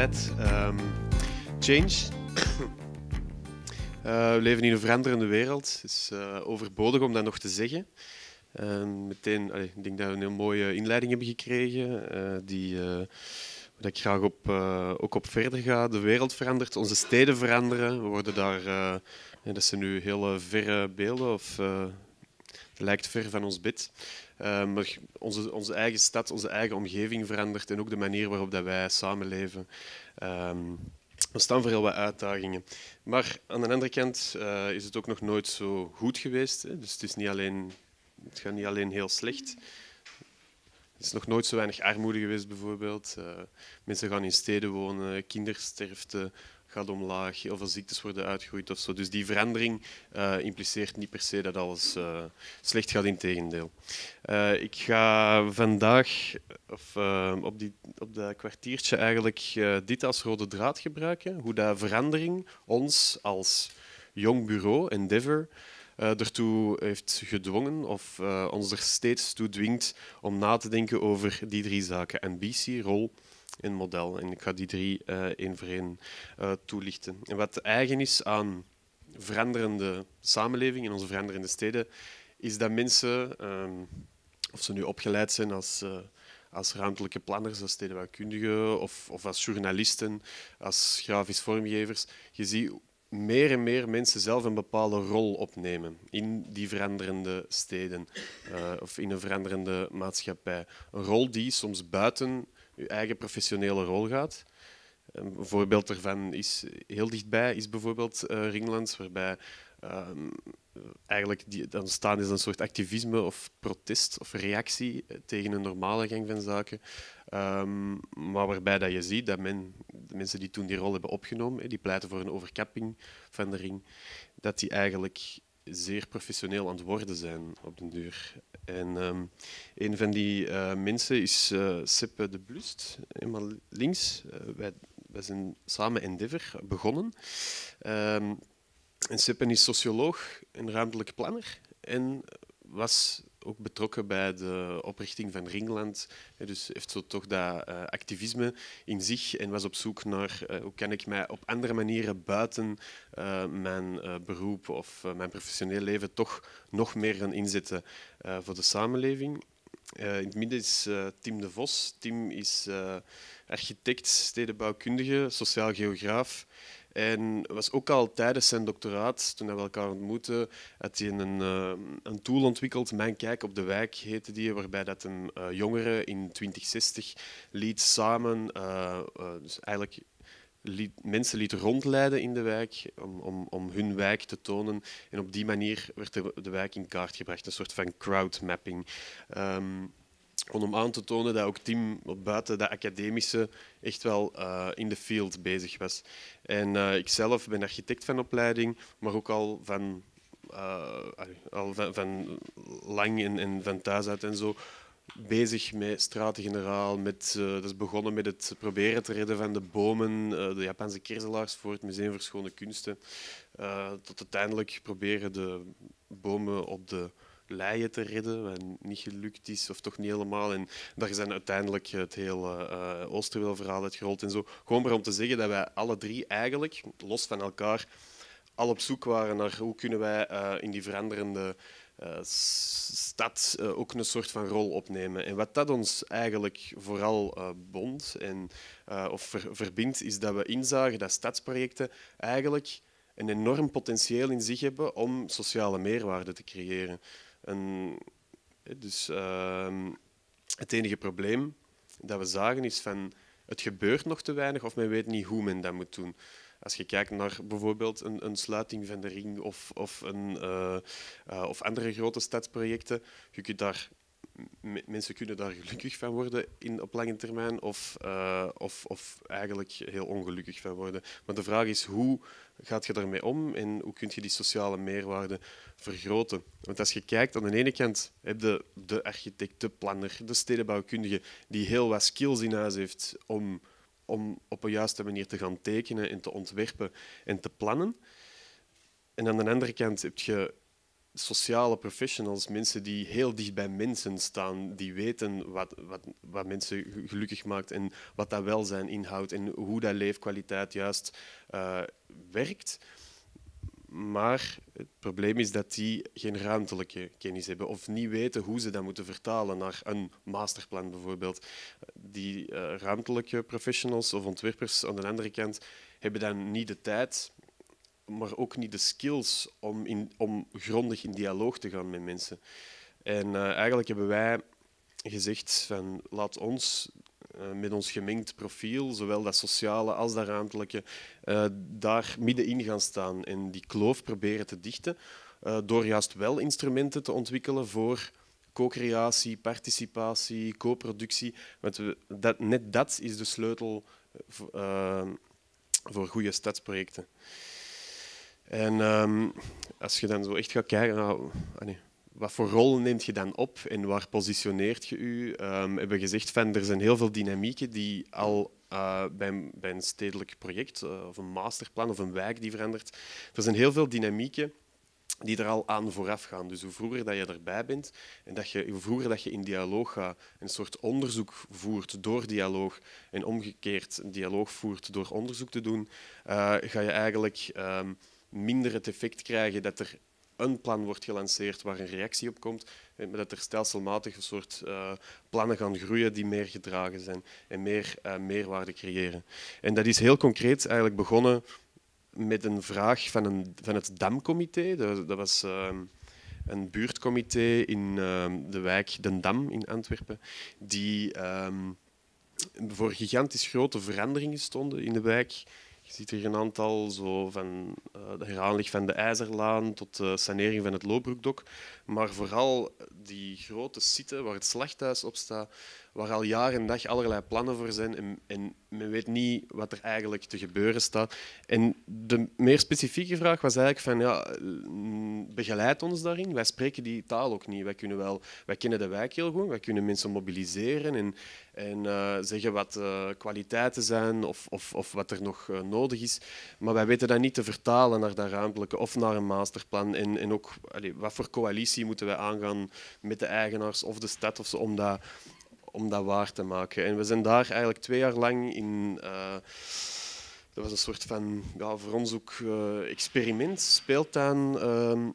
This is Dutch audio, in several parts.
Ehm, change. Eh, we leven in een veranderende wereld. Het is eh, overbodig om dat nog te zeggen. Ehm, meteen, ik denk dat we een heel mooie inleiding hebben gekregen. Eh, die, dat ik graag op, ook op verder ga. De wereld verandert, onze steden veranderen. We worden daar. dat zijn nu hele verre beelden. Of, het lijkt ver van ons bed. Eh, maar onze, onze eigen stad, onze eigen omgeving verandert en ook de manier waarop dat wij samenleven. Um, ehm, we staan voor heel wat uitdagingen. Maar aan de andere kant eh, is het ook nog nooit zo goed geweest. Hè? Dus het, is niet alleen, het gaat niet alleen heel slecht. Er is nog nooit zo weinig armoede geweest, bijvoorbeeld. Eh, mensen gaan in steden wonen, kindersterfte, gaat omlaag heel veel ziektes worden uitgeroeid of zo. Dus die verandering eh, impliceert niet per se dat alles eh, slecht gaat, in tegendeel. Uh, ik ga vandaag of, op, die, op dat kwartiertje eigenlijk dit als rode draad gebruiken, hoe dat verandering ons als jong bureau, Endeavour, ertoe heeft gedwongen of ons er steeds toe dwingt om na te denken over die drie zaken. Ambitie, rol een model. En ik ga die drie eh, één voor één eh, toelichten. En wat eigen is aan veranderende samenleving, in onze veranderende steden, is dat mensen, ehm, of ze nu opgeleid zijn als, eh, als ruimtelijke planners, als stedenbouwkundigen of, of als journalisten, als grafisch vormgevers, je ziet meer en meer mensen zelf een bepaalde rol opnemen in die veranderende steden of in een veranderende maatschappij. Een rol die soms buiten je eigen professionele rol gaat. Een voorbeeld daarvan is heel dichtbij, is bijvoorbeeld eh, Ringlands, waarbij ehm, eigenlijk dan staan is een soort activisme of protest of reactie eh, tegen een normale gang van zaken. Ehm, maar waarbij dat je ziet dat men, de mensen die toen die rol hebben opgenomen, eh, die pleiten voor een overkapping van de ring, dat die eigenlijk zeer professioneel aan het worden zijn op den duur. En ehm, een van die eh, mensen is uh, Seppe de Blust, helemaal links. Eh, wij, wij, zijn samen Endeavour begonnen. Um, en is socioloog en ruimtelijke planner en was ook betrokken bij de oprichting van Ringland. Dus heeft zo toch dat eh, activisme in zich en was op zoek naar eh, hoe kan ik mij op andere manieren buiten eh, mijn beroep of mijn professioneel leven toch nog meer gaan inzetten voor de samenleving. in het midden is Tim de Vos. Tim is architect, stedenbouwkundige, sociaal geograaf. En was ook al tijdens zijn doctoraat, toen we elkaar ontmoetten, had hij een, eh, een tool ontwikkeld, Mijn Kijk op de Wijk heette die, waarbij dat een eh, jongere in 2060 liet samen, eh, dus eigenlijk mensen liet rondleiden in de wijk om, om, om, hun wijk te tonen. En op die manier werd de, de wijk in kaart gebracht, een soort van crowdmapping. Um, om aan te tonen dat ook Tim buiten dat academische echt wel eh, in de field bezig was. En uh, eh, ikzelf ben architect van opleiding, maar ook al van, eh, al van, lang en, en, van thuis uit en zo bezig met stratengeneraal. Met, dat is begonnen met het proberen te redden van de bomen, de Japanse kerzelaars voor het Museum voor Schone Kunsten. tot uiteindelijk proberen de bomen op de leien te redden, wat niet gelukt is of toch niet helemaal. En daar zijn uiteindelijk het hele uh, eh, verhaal uitgerold en zo. Gewoon maar om te zeggen dat wij alle drie eigenlijk, los van elkaar, al op zoek waren naar hoe kunnen wij eh, in die veranderende eh, stad ook een soort van rol opnemen. En wat dat ons eigenlijk vooral uh, bond en, of verbindt, is dat we inzagen dat stadsprojecten eigenlijk een enorm potentieel in zich hebben om sociale meerwaarde te creëren. En, dus ehm, het enige probleem dat we zagen is van het gebeurt nog te weinig of men weet niet hoe men dat moet doen. Als je kijkt naar bijvoorbeeld een, een sluiting van de ring of, of, een, eh, eh, of andere grote stadsprojecten, je kunt daar, mensen kunnen daar gelukkig van worden in, op lange termijn of, eh, of, of eigenlijk heel ongelukkig van worden. Maar de vraag is hoe gaat je daarmee om en hoe kun je die sociale meerwaarde vergroten? Want als je kijkt, aan de ene kant heb je de architect, de planner, de stedenbouwkundige, die heel wat skills in huis heeft om, om op een juiste manier te gaan tekenen en te ontwerpen en te plannen. En aan de andere kant heb je sociale professionals, mensen die heel dicht bij mensen staan, die weten wat, wat, wat mensen gelukkig maakt en wat dat welzijn inhoudt en hoe dat leefkwaliteit juist eh, werkt. Maar het probleem is dat die geen ruimtelijke kennis hebben of niet weten hoe ze dat moeten vertalen naar een masterplan bijvoorbeeld. Die eh, ruimtelijke professionals of ontwerpers aan de andere kant hebben dan niet de tijd, maar ook niet de skills om, in, om grondig in dialoog te gaan met mensen. En eh, eigenlijk hebben wij gezegd van laat ons eh, met ons gemengd profiel, zowel dat sociale als dat ruimtelijke, eh, daar middenin gaan staan en die kloof proberen te dichten door juist wel instrumenten te ontwikkelen voor co-creatie, participatie, co-productie. Want we, dat, net dat is de sleutel voor goede stadsprojecten. En ehm, als je dan zo echt gaat kijken, nou, wat voor rol neemt je dan op en waar positioneert je je? Um, hebben gezegd van er zijn heel veel dynamieken die al eh, bij, een, bij, een stedelijk project eh, of een masterplan of een wijk die verandert. Er zijn heel veel dynamieken die er al aan vooraf gaan. Dus hoe vroeger dat je erbij bent en dat je, hoe vroeger dat je in dialoog gaat, een soort onderzoek voert door dialoog en omgekeerd een dialoog voert door onderzoek te doen, eh, ga je eigenlijk. Ehm, minder het effect krijgen dat er een plan wordt gelanceerd waar een reactie op komt, eh, maar dat er stelselmatig een soort eh, plannen gaan groeien die meer gedragen zijn en meer uh, meerwaarde creëren. En dat is heel concreet eigenlijk begonnen met een vraag van, een, van het damcomité. Dat, was ehm, een buurtcomité in ehm, de wijk Den Dam in Antwerpen, die ehm, voor gigantisch grote veranderingen stonden in de wijk je ziet hier een aantal zo van eh, de heraanleg van de IJzerlaan tot de sanering van het Loopbroekdok. Maar vooral die grote site waar het slachthuis op staat, waar al jaar en dag allerlei plannen voor zijn en, en men weet niet wat er eigenlijk te gebeuren staat. En de meer specifieke vraag was eigenlijk van, ja, mm, begeleid ons daarin. Wij spreken die taal ook niet. Wij, kunnen wel, wij kennen de wijk heel goed, wij kunnen mensen mobiliseren en, en eh, zeggen wat eh, kwaliteiten zijn of, of, of, wat er nog eh, nodig is. Maar wij weten dat niet te vertalen naar dat ruimtelijke of naar een masterplan. En, en ook wat voor coalitie moeten wij aangaan met de eigenaars of de stad om dat, om dat waar te maken. En we zijn daar eigenlijk twee jaar lang in. Eh, dat was een soort van ja, voor ons ook eh, experiment, speeltuin. Uh,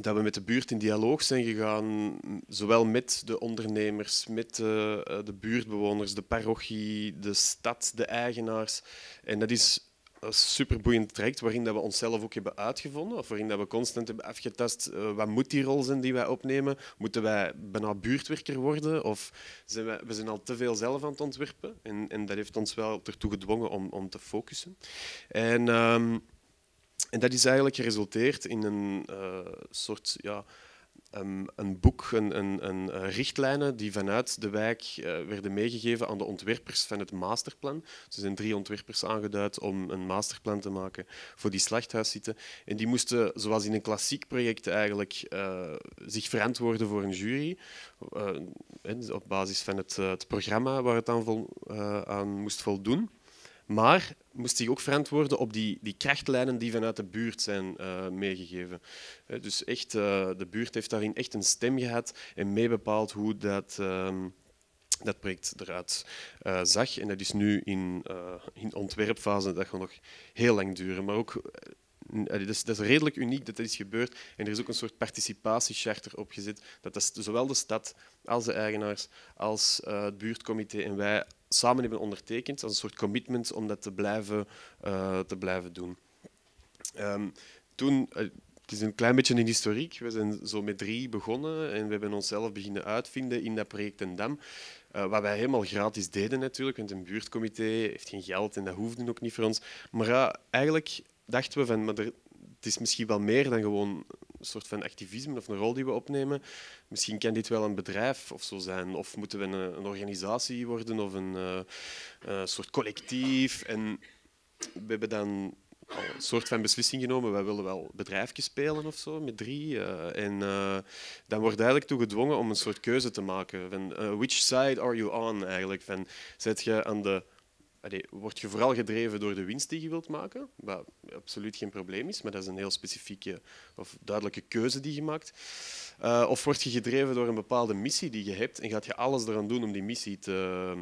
dat we met de buurt in dialoog zijn gegaan, zowel met de ondernemers, met de, eh, de buurtbewoners, de parochie, de stad, de eigenaars. En dat is een superboeiend traject waarin dat we onszelf ook hebben uitgevonden. Of waarin dat we constant hebben afgetast eh, wat moet die rol zijn die wij opnemen. Moeten wij bijna buurtwerker worden? Of zijn wij, we zijn al te veel zelf aan het ontwerpen. En, en dat heeft ons wel ertoe gedwongen om, om te focussen. En, ehm, en dat is eigenlijk geresulteerd in een eh, soort... Ja, Ehm, een boek, een, een, een, eh, richtlijnen die vanuit de wijk eh, werden meegegeven aan de ontwerpers van het masterplan. er zijn drie ontwerpers aangeduid om een masterplan te maken voor die slachthuiszitten. En die moesten, zoals in een klassiek project eigenlijk, eh, zich verantwoorden voor een jury. op basis van het, het programma waar het aan, aan moest voldoen. Maar moest zich ook verantwoorden op die, die krachtlijnen die vanuit de buurt zijn eh, meegegeven. Eh, dus echt, eh, de buurt heeft daarin echt een stem gehad en meebepaald hoe dat, ehm, dat project eruit zag. En dat is nu in, in ontwerpfase, dat gaat nog heel lang duren. Maar ook dat is, dat is, redelijk uniek dat dat is gebeurd. En er is ook een soort participatiecharter opgezet. Dat, dat zowel de stad als de eigenaars, als het buurtcomité en wij samen hebben ondertekend als een soort commitment om dat te blijven, eh, te blijven doen. Ehm, toen, eh, het is een klein beetje een historiek. We zijn zo met drie begonnen en we hebben onszelf beginnen uitvinden in dat project En Dam. Eh, wat wij helemaal gratis deden natuurlijk, want een buurtcomité heeft geen geld en dat hoefde ook niet voor ons. Maar eigenlijk dachten we van, maar er, het is misschien wel meer dan gewoon soort van activisme of een rol die we opnemen. Misschien kan dit wel een bedrijf of zo zijn, of moeten we een, organisatie worden of eh, een soort collectief. En we hebben dan een soort van beslissing genomen. Wij willen wel bedrijfjes spelen of zo, met drie. Eh, en uh, dan wordt eigenlijk toe gedwongen om een soort keuze te maken. Van, which side are you on eigenlijk? Van, zet je aan de Allee, word je vooral gedreven door de winst die je wilt maken, wat absoluut geen probleem is, maar dat is een heel specifieke of duidelijke keuze die je maakt. Eh, of word je gedreven door een bepaalde missie die je hebt en gaat je alles eraan doen om die missie te,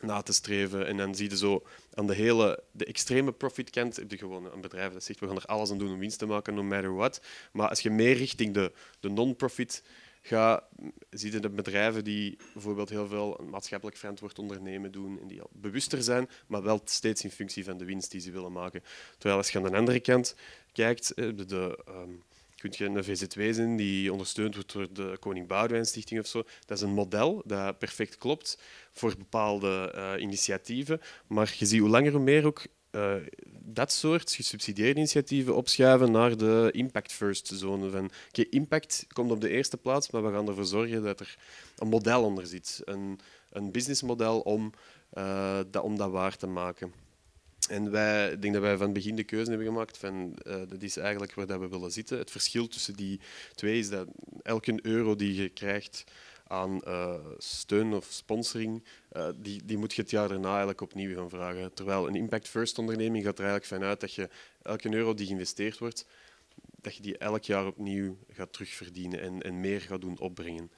na te streven. En dan zie je zo aan de hele de extreme profit heb je gewoon een bedrijf dat zegt we gaan er alles aan doen om winst te maken, no matter what. Maar als je meer richting de, de non-profit ga, ziet je de bedrijven die bijvoorbeeld heel veel maatschappelijk verantwoord ondernemen doen en die al bewuster zijn, maar wel steeds in functie van de winst die ze willen maken. Terwijl als je aan de andere kant kijkt, eh, de, de um, ehm, kun je een VZW zien die ondersteund wordt door de Koning Boudewijn Stichting of zo. Dat is een model dat perfect klopt voor bepaalde eh, initiatieven. Maar je ziet hoe langer hoe meer ook eh, dat soort gesubsidieerde initiatieven opschuiven naar de impact first zone. Van, okay, impact komt op de eerste plaats, maar we gaan ervoor zorgen dat er een model onder zit. Een, een businessmodel om, eh, dat, om dat waar te maken. En wij, ik denk dat wij van het begin de keuze hebben gemaakt van eh, dat is eigenlijk waar dat we willen zitten. Het verschil tussen die twee is dat elke euro die je krijgt aan eh, steun of sponsoring, eh, die, die moet je het jaar daarna eigenlijk opnieuw gaan vragen. Terwijl een impact-first onderneming gaat er eigenlijk vanuit dat je elke euro die geïnvesteerd wordt, dat je die elk jaar opnieuw gaat terugverdienen en, en meer gaat doen opbrengen.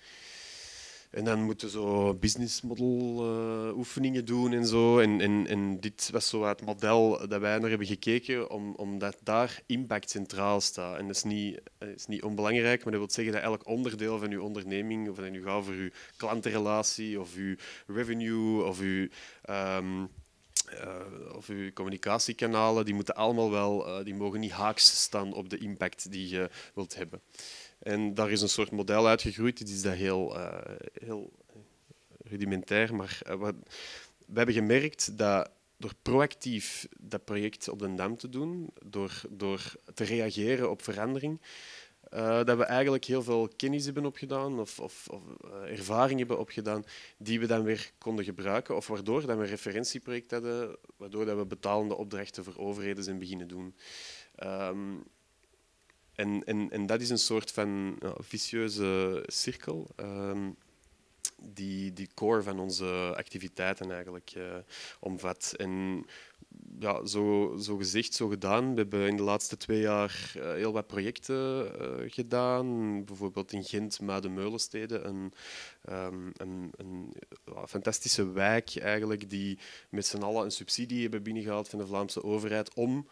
En dan moeten zo business model eh, oefeningen doen en zo. En, en, dit was zo het model dat wij naar hebben gekeken, om, omdat daar impact centraal staat. En dat is niet, eh, is niet onbelangrijk, maar dat wil zeggen dat elk onderdeel van uw onderneming, of dat nu gaat voor uw klantenrelatie, of uw revenue, of uw... Ehm, eh, of uw communicatiekanalen, die moeten allemaal wel, eh, die mogen niet haaks staan op de impact die je wilt hebben. En daar is een soort model uitgegroeid, dit is dat heel, eh, heel rudimentair, maar wat, we hebben gemerkt dat door proactief dat project op de dam te doen, door, door te reageren op verandering, eh, dat we eigenlijk heel veel kennis hebben opgedaan of, of, of eh, ervaring hebben opgedaan die we dan weer konden gebruiken of waardoor dat we een referentieproject hadden, waardoor dat we betalende opdrachten voor overheden zijn beginnen doen. Ehm, en, en, en dat is een soort van uh, vicieuze cirkel. Ehm, die, die core van onze activiteiten eigenlijk eh, omvat. En ja, zo, zo gezegd, zo gedaan. We hebben in de laatste twee jaar eh, heel wat projecten eh, gedaan. Bijvoorbeeld in Gent, Muiden-Meulenstede. Een, ehm, een, een fantastische wijk eigenlijk, die met z'n allen een subsidie hebben binnengehaald van de Vlaamse overheid om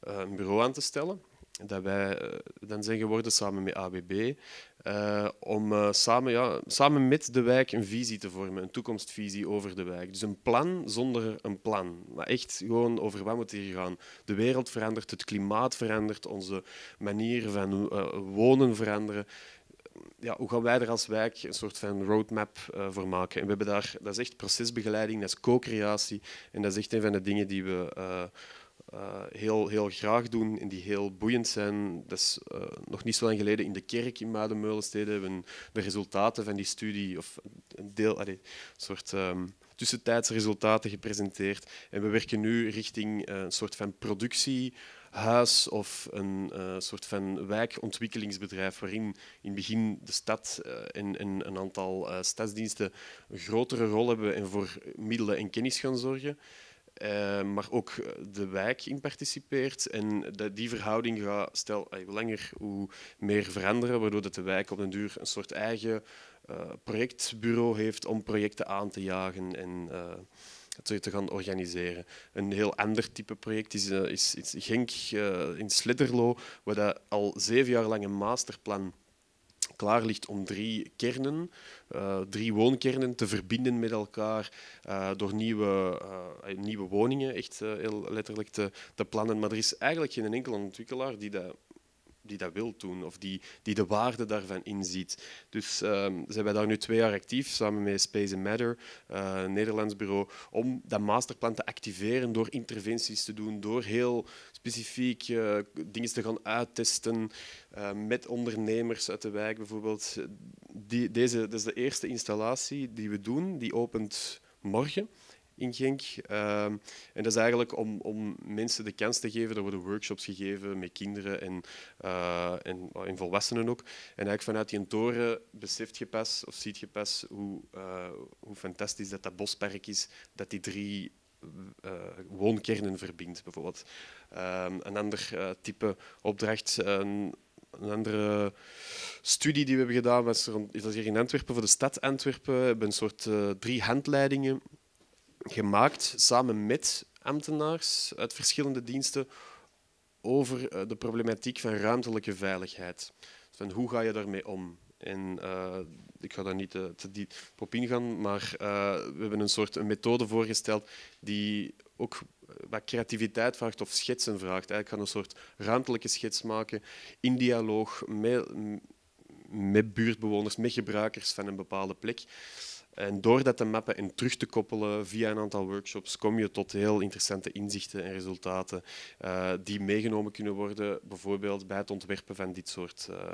eh, een bureau aan te stellen dat wij eh, dan zijn geworden samen met ABB, eh, om eh, samen, ja, samen met de wijk een visie te vormen, een toekomstvisie over de wijk. Dus een plan zonder een plan. Maar echt gewoon over wat moet hier gaan. De wereld verandert, het klimaat verandert, onze manier van wonen veranderen. Ja, hoe gaan wij er als wijk een soort van roadmap voor maken? En we hebben daar, dat is echt procesbegeleiding, dat is co-creatie. En dat is echt een van de dingen die we eh, heel, heel graag doen en die heel boeiend zijn. Dat is eh, nog niet zo lang geleden in de kerk in Maden-Meulenstede hebben de resultaten van die studie, of een deel, een soort um, resultaten gepresenteerd. En we werken nu richting eh, een soort van productiehuis of een soort van wijkontwikkelingsbedrijf, waarin in het begin de stad en, en, een aantal stadsdiensten een grotere rol hebben en voor middelen en kennis gaan zorgen. Eh, maar ook eh, de wijk in participeert. En die verhouding gaat, stel, hoe eh, langer, hoe meer veranderen, waardoor dat de wijk op den duur een soort eigen projectbureau heeft om projecten aan te jagen en te gaan organiseren. Een heel ander type project is, is, is Genk in Sletterlo, waar dat al zeven jaar lang een masterplan klaar ligt om drie kernen, eh, drie woonkernen te verbinden met elkaar eh, door nieuwe, eh, nieuwe woningen echt heel letterlijk te, te plannen. Maar er is eigenlijk geen enkele ontwikkelaar die dat die dat wil doen of die, die de waarde daarvan inziet. Dus um, zijn wij daar nu twee jaar actief, samen met Space and Matter, uh, Nederlands bureau, om dat masterplan te activeren door interventies te doen, door heel specifiek eh, dingen te gaan uittesten eh, met ondernemers uit de wijk bijvoorbeeld. Die, deze, dat is de eerste installatie die we doen, die opent morgen in Genk. Ehm, en dat is eigenlijk om, om mensen de kans te geven. Er worden workshops gegeven met kinderen en, eh, oh, en, volwassenen ook. En eigenlijk vanuit die toren beseft je pas of ziet je pas hoe, eh, hoe fantastisch dat, dat bospark is. Dat die drie eh, woonkernen verbindt, bijvoorbeeld. Ehm, een ander type opdracht, een, andere studie die we hebben gedaan, was, is hier in Antwerpen voor de stad Antwerpen. We hebben een soort drie handleidingen gemaakt samen met ambtenaars uit verschillende diensten over eh, de problematiek van ruimtelijke veiligheid. Van hoe ga je daarmee om? En eh, ik ga daar niet te, eh, te diep op ingaan, maar we hebben een soort een methode voorgesteld die ook wat creativiteit vraagt of schetsen vraagt. Eigenlijk gaan een soort ruimtelijke schets maken in dialoog met, met buurtbewoners, met gebruikers van een bepaalde plek. En door dat te mappen en terug te koppelen via een aantal workshops, kom je tot heel interessante inzichten en resultaten eh, die meegenomen kunnen worden, bijvoorbeeld bij het ontwerpen van dit soort, eh,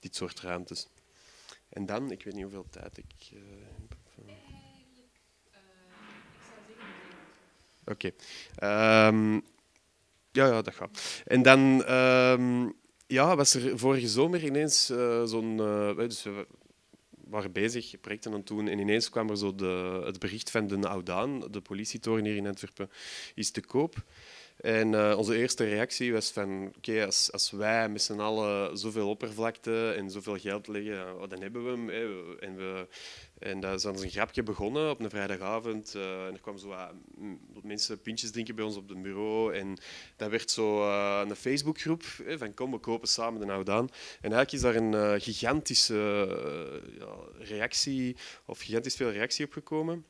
dit soort ruimtes. En dan, ik weet niet hoeveel tijd ik uh, Oké. Okay. Ehm, ja, ja, dat gaat. En dan ehm, ja, was er vorige zomer ineens zo'n. dus waren bezig projecten aan het doen en ineens kwam er zo de, het bericht van de Oudaan, de politietoren hier in Antwerpen, is te koop. En eh, onze eerste reactie was van, oké, als, wij met z'n allen zoveel oppervlakte en zoveel geld leggen, eh, oh, dan hebben we hem. Hè. En, we, en dat is dan een grapje begonnen op een vrijdagavond. Eh, en er kwamen zo mm, wat, mensen pintjes drinken bij ons op het bureau. En dat werd zo uh, een Facebookgroep hè, van kom, we kopen samen de Oudaan. En eigenlijk is daar een gigantische ja, reactie, of gigantisch veel reactie op gekomen.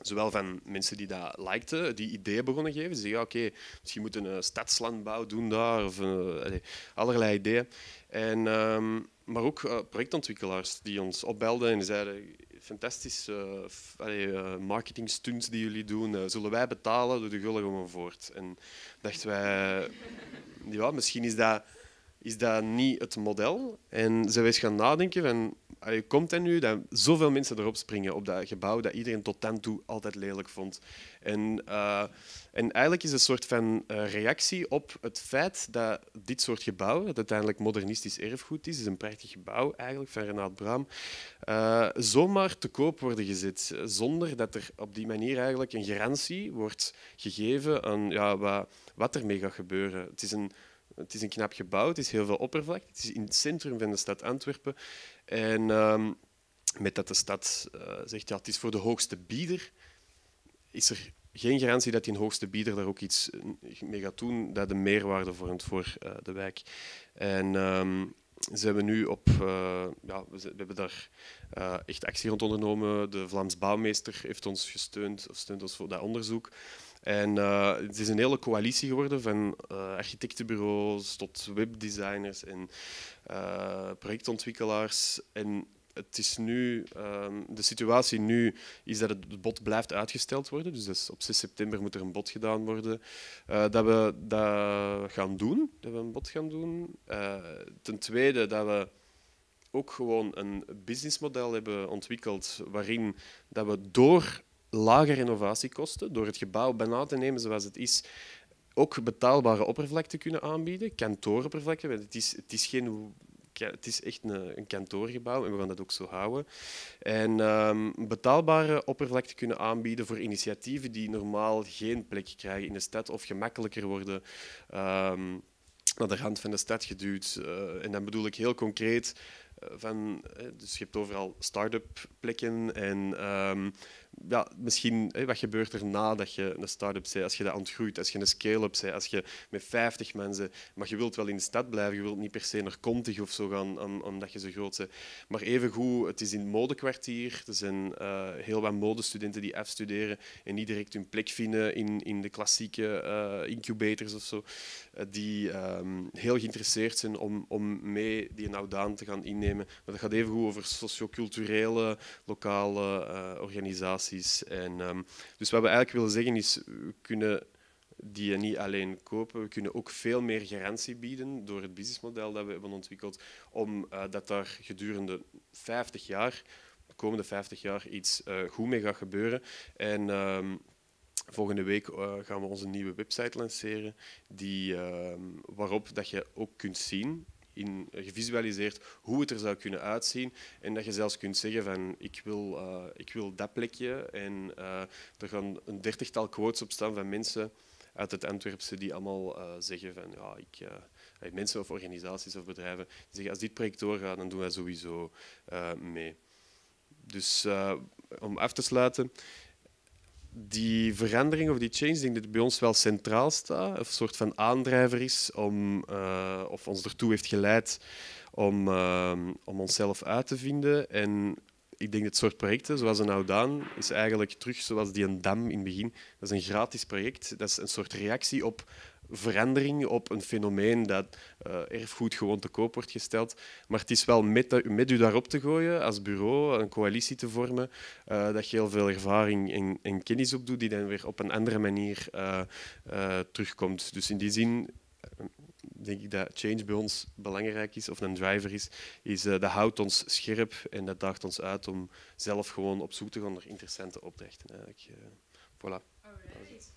Zowel van mensen die dat likten, die ideeën begonnen geven. Ze zeggen, oké, misschien moeten we een stadslandbouw doen daar, of eh, allerlei ideeën. En, ehm, maar ook eh, projectontwikkelaars die ons opbelden en zeiden, fantastische eh, uh, marketing stunts die jullie doen, zullen wij betalen? door de gulle gewoon voort. En dachten wij, ja, misschien is dat is dat niet het model. En ze is gaan nadenken van, allee, komt dat nu dat zoveel mensen erop springen op dat gebouw dat iedereen tot dan toe altijd lelijk vond. En, eh, en eigenlijk is het een soort van eh, reactie op het feit dat dit soort gebouw, dat uiteindelijk modernistisch erfgoed is, is een prachtig gebouw eigenlijk van Renaat Braam, eh, zomaar te koop worden gezet. Zonder dat er op die manier eigenlijk een garantie wordt gegeven aan ja, wat, wat ermee gaat gebeuren. Het is een het is een knap gebouw, het is heel veel oppervlakte. Het is in het centrum van de stad Antwerpen. En ehm, met dat de stad eh, zegt ja, het is voor de hoogste bieder, is er geen garantie dat die hoogste bieder daar ook iets eh, mee gaat doen dat de meerwaarde vormt voor eh, de wijk. En ehm, ze hebben nu op, ja, we, we, hebben daar echt actie rond ondernomen. De Vlaams bouwmeester heeft ons gesteund, of steunt ons voor dat onderzoek. En eh, het is een hele coalitie geworden van eh, architectenbureaus tot webdesigners en eh, projectontwikkelaars. En het is nu, ehm, de situatie nu is dat het bod blijft uitgesteld worden. Dus, op 6 september moet er een bod gedaan worden. dat we dat gaan doen, dat we een bod gaan doen. ten tweede dat we ook gewoon een businessmodel hebben ontwikkeld waarin dat we door lage renovatiekosten door het gebouw bijna te nemen zoals het is, ook betaalbare oppervlakte kunnen aanbieden, kantooroppervlakte. Het is, het is, geen, het is echt een, kantoorgebouw en we gaan dat ook zo houden. En um, betaalbare oppervlakte kunnen aanbieden voor initiatieven die normaal geen plek krijgen in de stad of gemakkelijker worden. Um, naar de rand van de stad geduwd. Eh, en dan bedoel ik heel concreet eh, van, eh, dus je hebt overal start-up plekken en ehm, ja, misschien, wat gebeurt er dat je een start-up bent, als je dat ontgroeit, als je een scale-up bent, als je met 50 mensen, maar je wilt wel in de stad blijven, je wilt niet per se naar Contig of zo gaan, omdat je zo groot bent. Maar evengoed, het is in het modekwartier, er zijn eh, heel wat modestudenten die afstuderen en niet direct hun plek vinden in, in de klassieke eh, incubators of zo, eh, die ehm, heel geïnteresseerd zijn om, om mee die nou te gaan innemen. Maar dat gaat evengoed over socioculturele, lokale organisaties en, ehm, dus wat we eigenlijk willen zeggen is, we kunnen die niet alleen kopen, we kunnen ook veel meer garantie bieden door het businessmodel dat we hebben ontwikkeld, omdat uh, eh, dat daar gedurende 50 jaar, de komende 50 jaar, iets eh, goed mee gaat gebeuren. En ehm, volgende week eh, gaan we onze nieuwe website lanceren, die, ehm, waarop dat je ook kunt zien in, eh, gevisualiseerd hoe het er zou kunnen uitzien. En dat je zelfs kunt zeggen van ik wil, eh, ik wil dat plekje. En eh, er gaan een dertigtal quotes op staan van mensen uit het Antwerpse die allemaal zeggen van ja, ik, mensen of organisaties of bedrijven die zeggen als dit project doorgaat, dan doen wij sowieso mee. Dus om af te sluiten, die verandering of die change, denk dat bij ons wel centraal staat, of een soort van aandrijver is, om, eh, of ons ertoe heeft geleid om, eh, om onszelf uit te vinden en ik denk dat soort projecten, zoals een Oudaan, is eigenlijk terug zoals die een dam in het begin. Dat is een gratis project. Dat is een soort reactie op verandering, op een fenomeen dat uh, erfgoed gewoon te koop wordt gesteld. Maar het is wel met, met u daarop te gooien, als bureau, een coalitie te vormen, eh, dat je heel veel ervaring en, en, kennis opdoet, die dan weer op een andere manier eh, terugkomt. Dus in die zin denk ik dat change bij ons belangrijk is, of een driver is, is eh, dat houdt ons scherp en dat dacht ons uit om zelf gewoon op zoek te gaan naar interessante opdrachten. Eigenlijk. Eh, voilà.